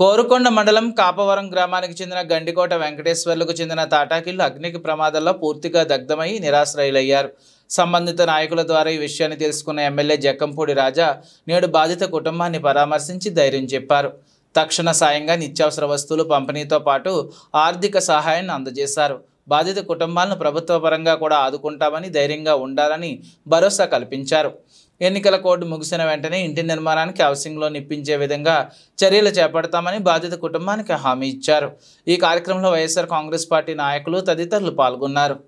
కోరుకొండ మండలం కాపవరం గ్రామానికి చెందిన గండికోట వెంకటేశ్వర్లకు చెందిన తాటాకిళ్ళు అగ్నికి ప్రమాదంలో పూర్తిగా దగ్ధమై నిరాశ్రయులయ్యారు సంబంధిత నాయకుల ద్వారా ఈ విషయాన్ని తెలుసుకున్న ఎమ్మెల్యే జక్కంపూడి రాజా నేడు బాధిత కుటుంబాన్ని పరామర్శించి ధైర్యం చెప్పారు తక్షణ సాయంగా నిత్యావసర వస్తువులు పంపిణీతో పాటు ఆర్థిక సహాయాన్ని అందజేశారు బాధిత కుటుంబాలను ప్రభుత్వ పరంగా కూడా ఆదుకుంటామని ధైర్యంగా ఉండాలని భరోసా కల్పించారు ఎన్నికల కోడ్ ముగిసిన వెంటనే ఇంటి నిర్మాణానికి హౌసింగ్ లోన్ ఇప్పించే విధంగా చర్యలు చేపడతామని బాధిత కుటుంబానికి హామీ ఇచ్చారు ఈ కార్యక్రమంలో వైఎస్ఆర్ కాంగ్రెస్ పార్టీ నాయకులు తదితరులు పాల్గొన్నారు